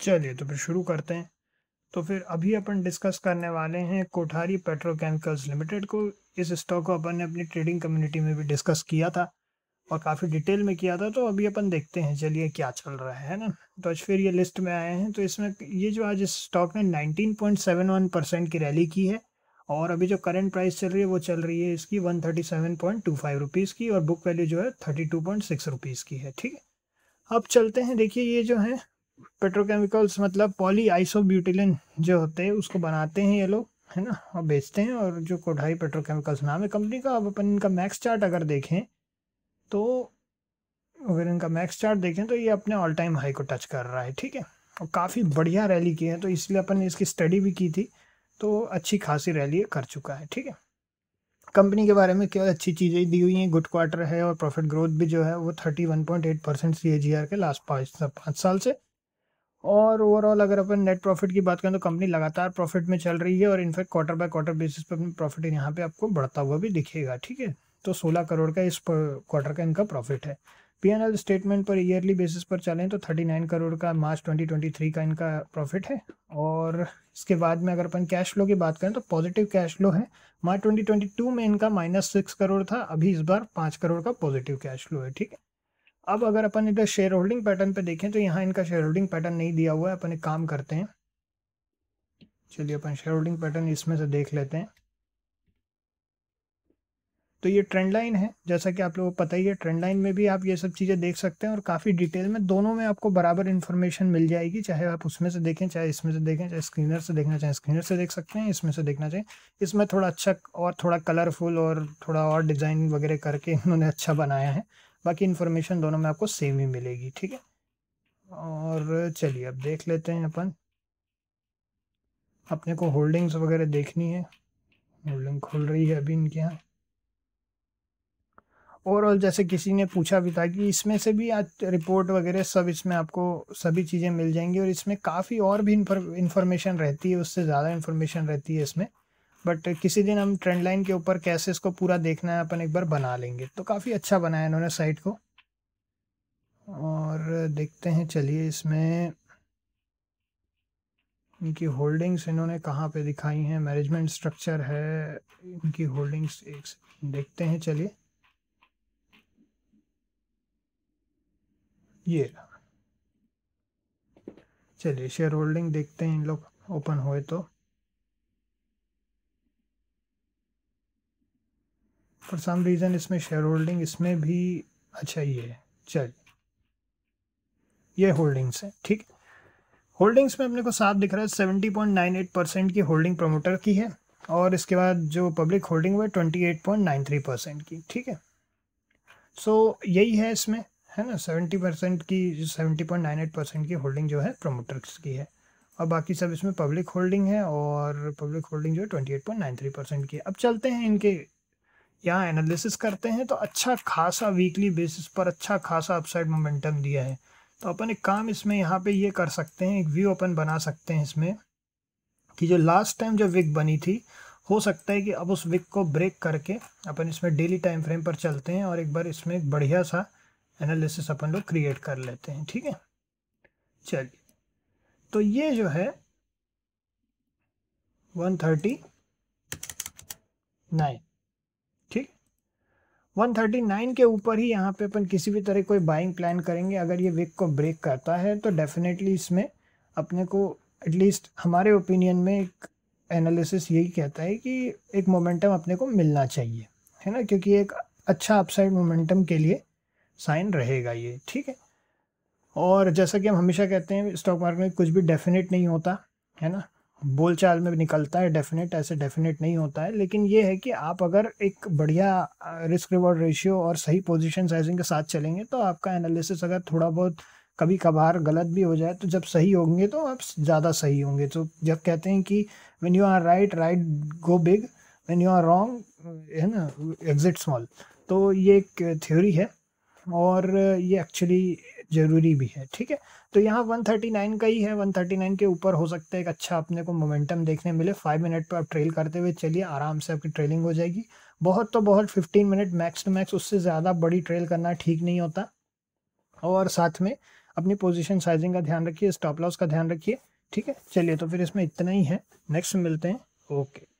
चलिए तो फिर शुरू करते हैं तो फिर अभी अपन डिस्कस करने वाले हैं कोठारी पेट्रोकेमिकल्स लिमिटेड को इस स्टॉक को अपन ने अपनी ट्रेडिंग कम्युनिटी में भी डिस्कस किया था और काफ़ी डिटेल में किया था तो अभी अपन देखते हैं चलिए क्या चल रहा है ना तो आज फिर ये लिस्ट में आए हैं तो इसमें ये जो आज इस स्टॉक ने 19.71 परसेंट की रैली की है और अभी जो करंट प्राइस चल रही है वो चल रही है इसकी one thirty seven point two five rupees की और बुक वैल्यू जो है thirty two point six rupees की है ठीक है अब चलते हैं देखिए ये जो है पेट्रोकेमिकल्स मतलब पॉली आइसोब्यूटिलिन जो होते हैं उसको बनाते हैं ये लोग है ना और बेचते हैं और जो कोठाई पेट्रोकेमिकल्स नाम है कंपनी का अब अपन इनका मैक्स चार्ट अगर देखें तो अगर इनका मैक्स चार्ट देखें तो ये अपने ऑल टाइम हाई को टच कर रहा है ठीक है और काफ़ी बढ़िया रैली की है तो इसलिए अपन ने इसकी स्टडी भी की थी तो अच्छी खासी रैली कर चुका है ठीक है कंपनी के बारे में केवल अच्छी चीज़ें दी हुई हैं गुड क्वार्टर है और प्रॉफिट ग्रोथ भी जो है वो thirty one point eight percent सी के लास्ट पाँच पाँच साल से और ओवरऑल अगर अपन नेट प्रॉफिट की बात करें तो कंपनी लगातार प्रॉफिट में चल रही है और in fact quarter by quarter basis पर प्रॉफिट यहाँ पे आपको बढ़ता हुआ भी दिखेगा ठीक है तो सोलह करोड़ का इस क्वार्टर का इनका प्रॉफिट है पीएनएल स्टेटमेंट पर ईयरली बेसिस पर चलें तो 39 करोड़ का मार्च 2023 का इनका प्रॉफिट है और इसके बाद में अगर अपन कैश फ्लो की बात करें तो पॉजिटिव कैश फ्लो है मार्च 2022 में इनका माइनस सिक्स करोड़ था अभी इस बार पाँच करोड़ का पॉजिटिव कैश फ्लो है ठीक है अब अगर अपन इधर शेयर होल्डिंग पैटर्न पे देखें तो यहाँ इनका शेयर होल्डिंग पैटर्न नहीं दिया हुआ है अपन एक काम करते हैं चलिए अपन शेयर होल्डिंग पैटर्न इसमें से देख लेते हैं तो ये ट्रेंड लाइन है जैसा कि आप लोगों को पता ही है ट्रेंड लाइन में भी आप ये सब चीज़ें देख सकते हैं और काफ़ी डिटेल में दोनों में आपको बराबर इन्फॉर्मेशन मिल जाएगी चाहे आप उसमें से देखें चाहे इसमें से देखें चाहे स्क्रीनर से देखना चाहें स्क्रीनर से देख सकते हैं इसमें से देखना चाहिए इसमें थोड़ा अच्छा और थोड़ा कलरफुल और थोड़ा और डिज़ाइन वगैरह करके इन्होंने अच्छा बनाया है बाकी इन्फॉर्मेशन दोनों में आपको सेम ही मिलेगी ठीक है और चलिए अब देख लेते हैं अपन अपने को होल्डिंग्स वगैरह देखनी है होल्डिंग खुल रही है अभी इनके यहाँ ओवरऑल जैसे किसी ने पूछा भी था कि इसमें से भी आज रिपोर्ट वगैरह सब इसमें आपको सभी चीज़ें मिल जाएंगी और इसमें काफ़ी और भी इंफॉर्मेशन रहती है उससे ज़्यादा इन्फॉर्मेशन रहती है इसमें बट किसी दिन हम ट्रेंड लाइन के ऊपर कैसे इसको पूरा देखना है अपन एक बार बना लेंगे तो काफ़ी अच्छा बनाया इन्होंने साइट को और देखते हैं चलिए इसमें इनकी होल्डिंग्स इन्होंने कहाँ पे दिखाई हैं मैनेजमेंट स्ट्रक्चर है इनकी होल्डिंग्स एक देखते हैं चलिए ये चलिए शेयर होल्डिंग देखते हैं इन लोग ओपन हुए तो फॉर सम रीज़न इसमें शेयर होल्डिंग इसमें भी अच्छा ये है चलिए ये होल्डिंग्स है ठीक होल्डिंग्स में अपने को साफ दिख रहा है seventy point nine eight percent की होल्डिंग प्रमोटर की है और इसके बाद जो पब्लिक होल्डिंग हुआ twenty eight point nine three percent की ठीक है सो so, यही है इसमें है ना सेवेंटी परसेंट की seventy point nine eight percent की होल्डिंग जो है प्रमोटर्स की है और बाकी सब इसमें पब्लिक होल्डिंग है और पब्लिक होल्डिंग जो है twenty eight point nine three percent की अब चलते हैं इनके यहाँ एनालिसिस करते हैं तो अच्छा खासा वीकली बेसिस पर अच्छा खासा अपसाइड मोमेंटम दिया है तो अपन एक काम इसमें यहाँ पे ये कर सकते हैं एक व्यू अपन बना सकते हैं इसमें कि जो लास्ट टाइम जो विक बनी थी हो सकता है कि अब उस विक को ब्रेक करके अपन इसमें डेली टाइम फ्रेम पर चलते हैं और एक बार इसमें एक बढ़िया सा एनालिसिस अपन लोग क्रिएट कर लेते हैं ठीक है चलिए तो ये जो है वन थर्टी नाइन 139 के ऊपर ही यहाँ पे अपन किसी भी तरह कोई बाइंग प्लान करेंगे अगर ये विक को ब्रेक करता है तो डेफिनेटली इसमें अपने को एटलीस्ट हमारे ओपिनियन में एक एनालिसिस यही कहता है कि एक मोमेंटम अपने को मिलना चाहिए है ना क्योंकि एक अच्छा अपसाइड मोमेंटम के लिए साइन रहेगा ये ठीक है और जैसा कि हम हमेशा कहते हैं स्टॉक मार्केट में कुछ भी डेफिनेट नहीं होता है ना बोलचाल में निकलता है डेफिनेट ऐसे डेफिनेट नहीं होता है लेकिन ये है कि आप अगर एक बढ़िया रिस्क रिवॉर्ड रेशियो और सही पोजीशन साइजिंग के साथ चलेंगे तो आपका एनालिसिस अगर थोड़ा बहुत कभी कभार गलत भी हो जाए तो जब सही होंगे तो आप ज़्यादा सही होंगे तो जब कहते हैं कि when you are right right go big when you are wrong है ना एग्जिट स्मॉल तो ये एक थ्योरी है और ये एक्चुअली ज़रूरी भी है ठीक है तो यहाँ 139 का ही है 139 के ऊपर हो सकता है एक अच्छा अपने को मोमेंटम देखने मिले फाइव मिनट पर आप ट्रेल करते हुए चलिए आराम से आपकी ट्रेलिंग हो जाएगी बहुत तो बहुत fifteen minute max to max उससे ज़्यादा बड़ी ट्रेल करना ठीक नहीं होता और साथ में अपनी पोजिशन साइजिंग का ध्यान रखिए स्टॉप लॉस का ध्यान रखिए ठीक है चलिए तो फिर इसमें इतना ही है नेक्स्ट मिलते हैं ओके